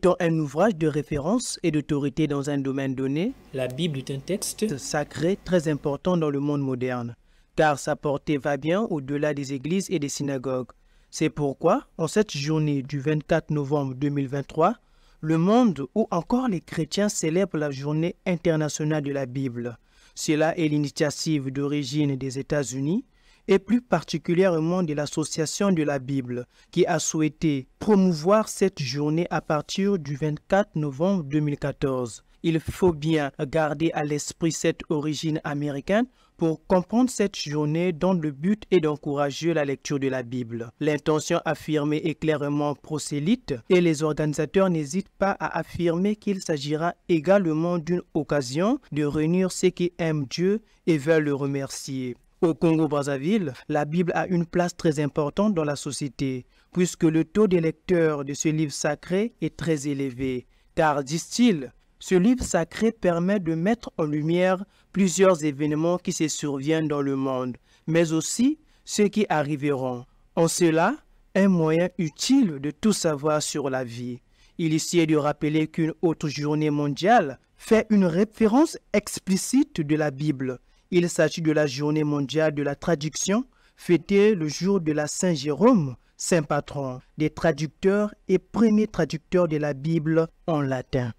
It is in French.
étant un ouvrage de référence et d'autorité dans un domaine donné, la Bible est un texte sacré très important dans le monde moderne, car sa portée va bien au-delà des églises et des synagogues. C'est pourquoi, en cette journée du 24 novembre 2023, le monde ou encore les chrétiens célèbrent la journée internationale de la Bible. Cela est l'initiative d'origine des États-Unis et plus particulièrement de l'Association de la Bible, qui a souhaité promouvoir cette journée à partir du 24 novembre 2014. Il faut bien garder à l'esprit cette origine américaine pour comprendre cette journée dont le but est d'encourager la lecture de la Bible. L'intention affirmée est clairement prosélyte et les organisateurs n'hésitent pas à affirmer qu'il s'agira également d'une occasion de réunir ceux qui aiment Dieu et veulent le remercier. Au Congo-Brazzaville, la Bible a une place très importante dans la société, puisque le taux des lecteurs de ce livre sacré est très élevé. Car, disent-ils, ce livre sacré permet de mettre en lumière plusieurs événements qui se surviennent dans le monde, mais aussi ceux qui arriveront. En cela, un moyen utile de tout savoir sur la vie. Il est de rappeler qu'une autre journée mondiale fait une référence explicite de la Bible il s'agit de la journée mondiale de la traduction, fêtée le jour de la Saint-Jérôme, saint patron des traducteurs et premiers traducteurs de la Bible en latin.